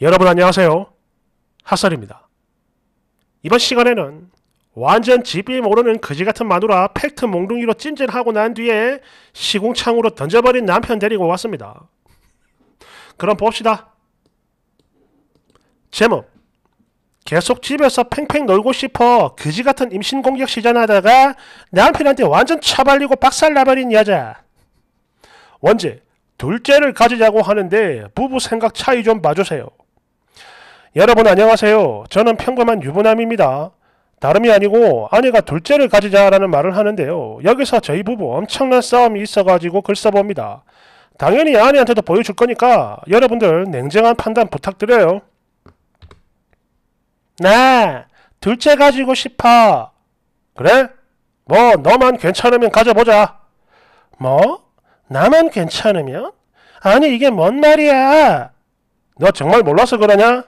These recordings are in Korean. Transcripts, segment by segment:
여러분 안녕하세요. 핫설입니다. 이번 시간에는 완전 집이 모르는 거지같은 마누라 팩트 몽둥이로 찜질하고 난 뒤에 시궁창으로 던져버린 남편 데리고 왔습니다. 그럼 봅시다. 제목 계속 집에서 팽팽 놀고 싶어 거지같은 임신공격 시전하다가 남편한테 완전 차발리고 박살나버린 여자. 원제 둘째를 가지자고 하는데 부부 생각 차이 좀 봐주세요. 여러분 안녕하세요. 저는 평범한 유부남입니다. 다름이 아니고 아내가 둘째를 가지자라는 말을 하는데요. 여기서 저희 부부 엄청난 싸움이 있어가지고 글 써봅니다. 당연히 아내한테도 보여줄 거니까 여러분들 냉정한 판단 부탁드려요. 네, 둘째 가지고 싶어. 그래? 뭐 너만 괜찮으면 가져보자. 뭐? 나만 괜찮으면? 아니 이게 뭔 말이야? 너 정말 몰라서 그러냐?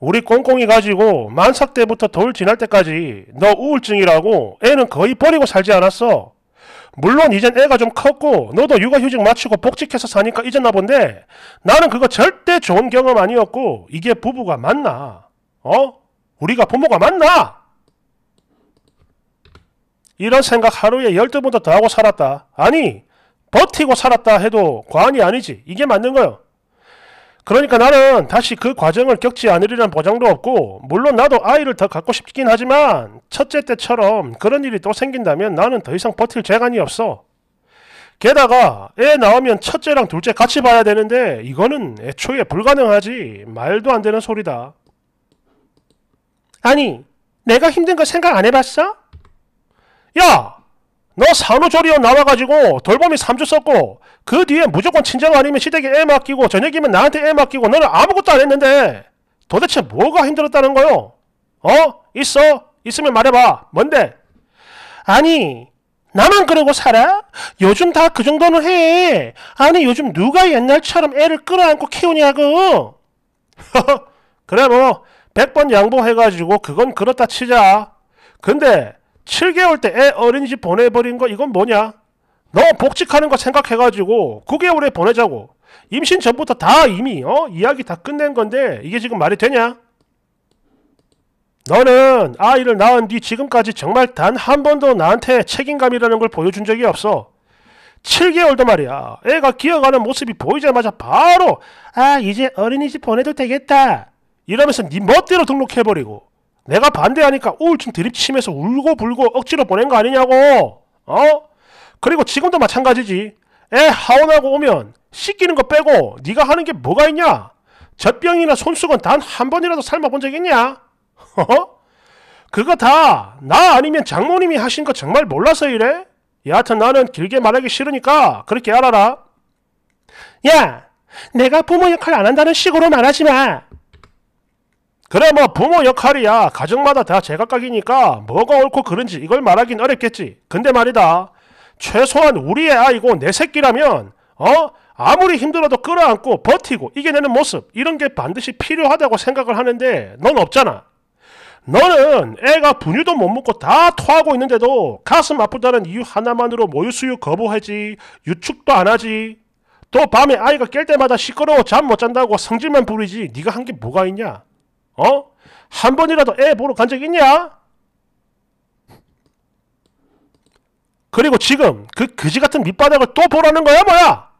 우리 꽁꽁이 가지고 만삭 때부터 더 지날 때까지 너 우울증이라고 애는 거의 버리고 살지 않았어. 물론 이젠 애가 좀 컸고 너도 육아휴직 마치고 복직해서 사니까 잊었나 본데 나는 그거 절대 좋은 경험 아니었고 이게 부부가 맞나? 어? 우리가 부모가 맞나? 이런 생각 하루에 열두 번도 더 하고 살았다. 아니 버티고 살았다 해도 과언이 아니지. 이게 맞는 거요. 그러니까 나는 다시 그 과정을 겪지 않으리란 보장도 없고 물론 나도 아이를 더 갖고 싶긴 하지만 첫째 때처럼 그런 일이 또 생긴다면 나는 더 이상 버틸 재간이 없어. 게다가 애 나오면 첫째랑 둘째 같이 봐야 되는데 이거는 애초에 불가능하지 말도 안 되는 소리다. 아니 내가 힘든 거 생각 안 해봤어? 야너 산후조리원 나와가지고 돌봄이 3주 썼고 그 뒤에 무조건 친정 아니면 시댁에 애 맡기고 저녁이면 나한테 애 맡기고 너는 아무것도 안 했는데 도대체 뭐가 힘들었다는 거요? 어? 있어? 있으면 말해봐. 뭔데? 아니 나만 그러고 살아? 요즘 다 그 정도는 해. 아니 요즘 누가 옛날처럼 애를 끌어안고 키우냐고. 그래 뭐 100번 양보해가지고 그건 그렇다 치자. 근데 7개월 때 애 어린이집 보내버린 거 이건 뭐냐? 너 복직하는 거 생각해가지고 9개월에 보내자고. 임신 전부터 다 이미 어 이야기 다 끝낸 건데 이게 지금 말이 되냐? 너는 아이를 낳은 뒤 지금까지 정말 단 한 번도 나한테 책임감이라는 걸 보여준 적이 없어. 7개월도 말이야. 애가 기어가는 모습이 보이자마자 바로 아 이제 어린이집 보내도 되겠다. 이러면서 네 멋대로 등록해버리고 내가 반대하니까 우울증 드립치면서 울고 불고 억지로 보낸 거 아니냐고. 어? 그리고 지금도 마찬가지지. 애 하원하고 오면 씻기는 거 빼고 네가 하는 게 뭐가 있냐? 젖병이나 손수건 단 한 번이라도 삶아본 적 있냐? 어? 그거 다 나 아니면 장모님이 하신 거 정말 몰라서 이래? 여하튼 나는 길게 말하기 싫으니까 그렇게 알아라. 야! 내가 부모 역할 안 한다는 식으로 말하지 마. 그래 뭐 부모 역할이야 가정마다 다 제각각이니까 뭐가 옳고 그런지 이걸 말하긴 어렵겠지 근데 말이다 최소한 우리의 아이고 내 새끼라면 어? 아무리 힘들어도 끌어안고 버티고 이겨내는 모습 이런 게 반드시 필요하다고 생각을 하는데 넌 없잖아 너는 애가 분유도 못 먹고 다 토하고 있는데도 가슴 아프다는 이유 하나만으로 모유 수유 거부하지 유축도 안 하지 또 밤에 아이가 깰 때마다 시끄러워 잠 못 잔다고 성질만 부리지 네가 한 게 뭐가 있냐 어? 한 번이라도 애 보러 간 적 있냐? 그리고 지금 그 그지 같은 밑바닥을 또 보라는 거야 뭐야?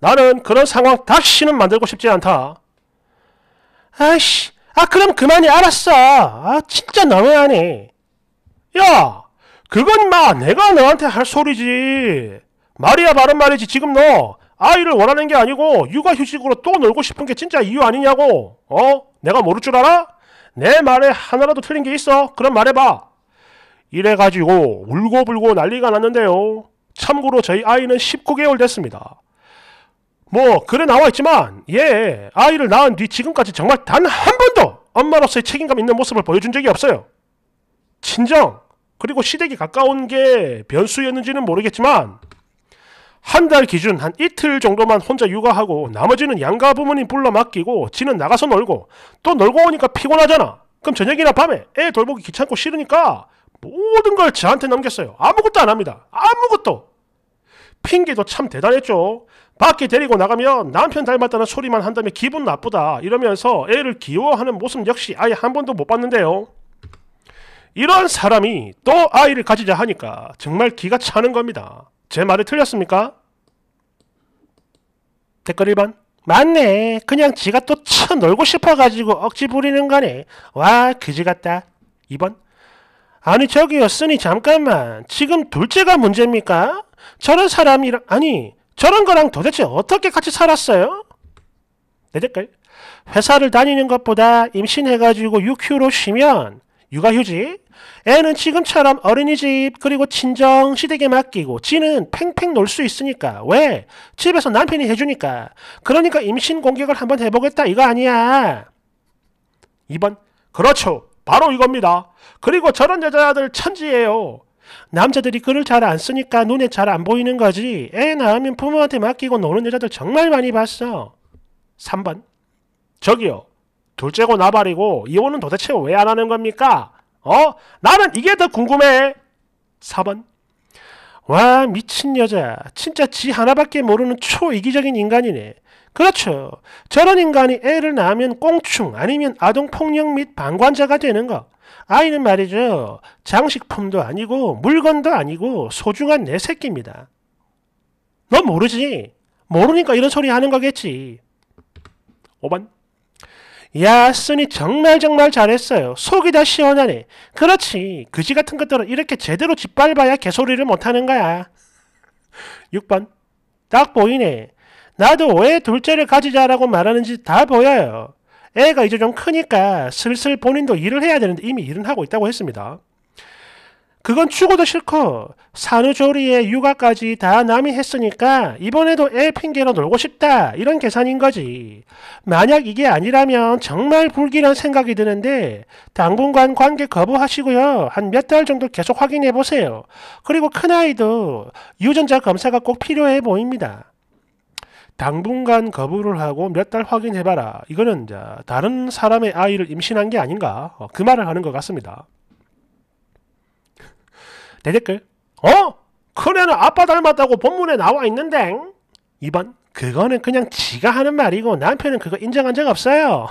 나는 그런 상황 다시는 만들고 싶지 않다. 아이씨, 아 그럼 그만이 알았어. 아 진짜 너무하네. 야, 그건 마 내가 너한테 할 소리지. 말이야 바른 말이지. 지금 너 아이를 원하는 게 아니고 육아휴식으로 또 놀고 싶은 게 진짜 이유 아니냐고 어? 내가 모를 줄 알아? 내 말에 하나라도 틀린 게 있어 그럼 말해봐 이래가지고 울고불고 난리가 났는데요 참고로 저희 아이는 19개월 됐습니다 뭐 그래 나와있지만 예 아이를 낳은 뒤 지금까지 정말 단 한 번도 엄마로서의 책임감 있는 모습을 보여준 적이 없어요 친정 그리고 시댁이 가까운 게 변수였는지는 모르겠지만 한달 기준 한 이틀 정도만 혼자 육아하고 나머지는 양가 부모님 불러 맡기고 지는 나가서 놀고 또 놀고 오니까 피곤하잖아. 그럼 저녁이나 밤에 애 돌보기 귀찮고 싫으니까 모든 걸 저한테 넘겼어요. 아무것도 안 합니다. 아무것도. 핑계도 참 대단했죠. 밖에 데리고 나가면 남편 닮았다는 소리만 한다면 기분 나쁘다 이러면서 애를 기워하는 모습 역시 아예 한 번도 못 봤는데요. 이런 사람이 또 아이를 가지자 하니까 정말 기가 차는 겁니다. 제 말이 틀렸습니까? 댓글 1번 맞네 그냥 지가 또 쳐놀고 싶어가지고 억지 부리는 거네 와 그지 같다 2번 아니 저기요 쓰니 잠깐만 지금 둘째가 문제입니까? 저런 사람이랑 아니 저런 거랑 도대체 어떻게 같이 살았어요? 내 댓글 회사를 다니는 것보다 임신해가지고 6휴로 쉬면 육아휴직, 애는 지금처럼 어린이집 그리고 친정 시댁에 맡기고 지는 팽팽 놀 수 있으니까 왜? 집에서 남편이 해주니까 그러니까 임신 공격을 한번 해보겠다 이거 아니야 2번 그렇죠 바로 이겁니다 그리고 저런 여자들 천지예요 남자들이 글을 잘 안 쓰니까 눈에 잘 안 보이는 거지 애 낳으면 부모한테 맡기고 노는 여자들 정말 많이 봤어 3번 저기요 둘째고 나발이고 이혼은 도대체 왜 안 하는 겁니까? 어? 나는 이게 더 궁금해. 4번. 와 미친 여자. 진짜 지 하나밖에 모르는 초이기적인 인간이네. 그렇죠. 저런 인간이 애를 낳으면 꽁충 아니면 아동폭력 및 방관자가 되는 거. 아이는 말이죠. 장식품도 아니고 물건도 아니고 소중한 내 새끼입니다. 넌 모르지. 모르니까 이런 소리 하는 거겠지. 5번. 야, 쓰니 정말 정말 잘했어요. 속이 다 시원하네. 그렇지. 그지 같은 것들은 이렇게 제대로 짓밟아야 개소리를 못하는 거야. 6번. 딱 보이네. 나도 왜 둘째를 가지자라고 말하는지 다 보여요. 애가 이제 좀 크니까 슬슬 본인도 일을 해야 되는데 이미 일은 하고 있다고 했습니다. 그건 죽어도 싫고 산후조리에 육아까지 다 남이 했으니까 이번에도 애 핑계로 놀고 싶다 이런 계산인 거지. 만약 이게 아니라면 정말 불길한 생각이 드는데 당분간 관계 거부하시고요. 한 몇 달 정도 계속 확인해 보세요. 그리고 큰아이도 유전자 검사가 꼭 필요해 보입니다. 당분간 거부를 하고 몇 달 확인해봐라. 이거는 다른 사람의 아이를 임신한 게 아닌가 어, 그 말을 하는 것 같습니다. 내 댓글 어? 그래는 아빠 닮았다고 본문에 나와 있는데 2번 그거는 그냥 지가 하는 말이고 남편은 그거 인정한 적 없어요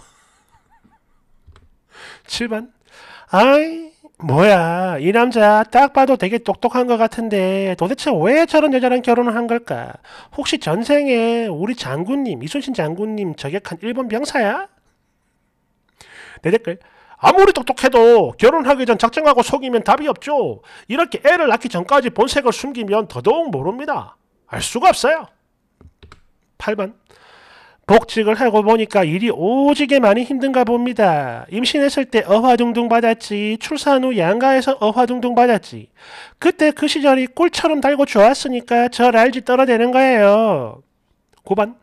7번 아이 뭐야 이 남자 딱 봐도 되게 똑똑한 것 같은데 도대체 왜 저런 여자랑 결혼을 한 걸까 혹시 전생에 우리 장군님 이순신 장군님 저격한 일본 병사야? 내 댓글 아무리 똑똑해도 결혼하기 전 작정하고 속이면 답이 없죠. 이렇게 애를 낳기 전까지 본색을 숨기면 더더욱 모릅니다. 알 수가 없어요. 8번 복직을 하고 보니까 일이 오지게 많이 힘든가 봅니다. 임신했을 때 어화둥둥 받았지, 출산 후 양가에서 어화둥둥 받았지. 그때 그 시절이 꿀처럼 달고 좋았으니까 저 알지 떨어대는 거예요. 9번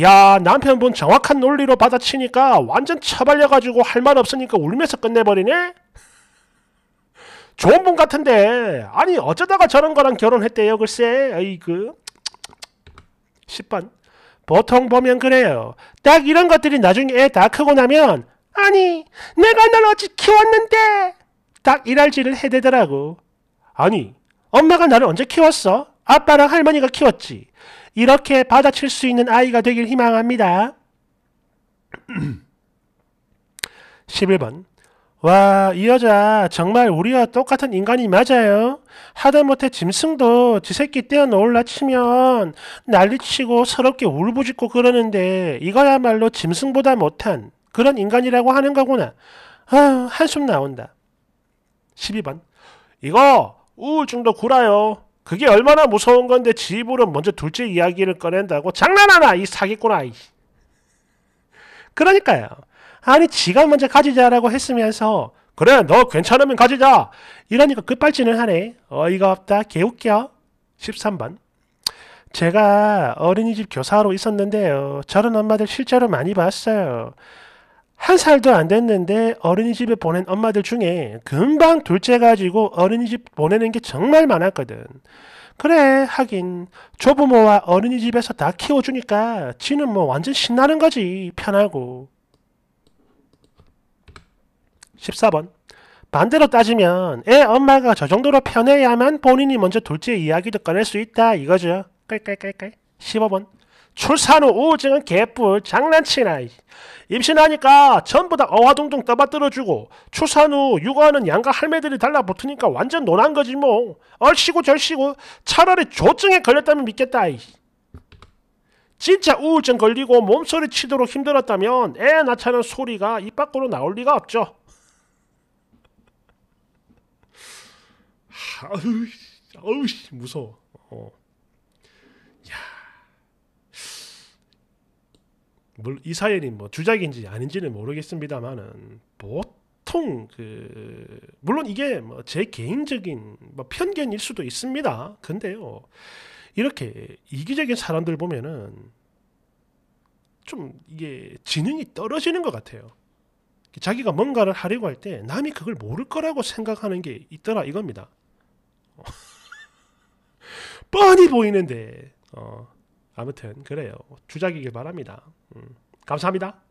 야 남편분 정확한 논리로 받아치니까 완전 처발려가지고 할 말 없으니까 울면서 끝내버리네? 좋은 분 같은데 아니 어쩌다가 저런 거랑 결혼했대요 글쎄 아이그 10번 보통 보면 그래요 딱 이런 것들이 나중에 애 다 크고 나면 아니 내가 널 어찌 키웠는데 딱 이랄지를 해대더라고 아니 엄마가 나를 언제 키웠어? 아빠랑 할머니가 키웠지. 이렇게 받아칠 수 있는 아이가 되길 희망합니다. 11번 와, 이 여자 정말 우리와 똑같은 인간이 맞아요. 하다못해 짐승도 지 새끼 떼어놓을라 치면 난리치고 서럽게 울부짖고 그러는데 이거야말로 짐승보다 못한 그런 인간이라고 하는 거구나. 아, 한숨 나온다. 12번 이거 우울증도 굴아요 그게 얼마나 무서운 건데 지 입으로 먼저 둘째 이야기를 꺼낸다고 장난하나 이 사기꾼 아이 그러니까요 아니 지가 먼저 가지자라고 했으면서 그래 너 괜찮으면 가지자 이러니까 급발진을 하네 어이가 없다 개웃겨 13번 제가 어린이집 교사로 있었는데요 저런 엄마들 실제로 많이 봤어요 한 살도 안 됐는데 어린이집에 보낸 엄마들 중에 금방 둘째 가지고 어린이집 보내는 게 정말 많았거든. 그래, 하긴 조부모와 어린이집에서 다 키워주니까 지는 뭐 완전 신나는 거지. 편하고. 14번. 반대로 따지면 애 엄마가 저 정도로 편해야만 본인이 먼저 둘째 이야기도 꺼낼 수 있다 이거죠. 깔깔깔깔. 15번. 출산 후 우울증은 개뿔 장난치나 임신하니까 전부 다 어화둥둥 떠받들어주고 출산 후육아는 양가 할매들이 달라붙으니까 완전 논한 거지 뭐 얼씨구 절씨구 차라리 조증에 걸렸다면 믿겠다 진짜 우울증 걸리고 몸소리 치도록 힘들었다면 애 낳자는 소리가 입 밖으로 나올 리가 없죠 아우 아우 무서워 어. 야이 사연이 뭐 주작인지 아닌지는 모르겠습니다만은 보통 그 물론 이게 뭐제 개인적인 뭐 편견일 수도 있습니다. 근데요 이렇게 이기적인 사람들 보면은 좀 이게 지능이 떨어지는 것 같아요. 자기가 뭔가를 하려고 할 때 남이 그걸 모를 거라고 생각하는 게 있더라 이겁니다. 뻔히 보이는데 어, 아무튼 그래요. 주작이길 바랍니다. 음, 감사합니다.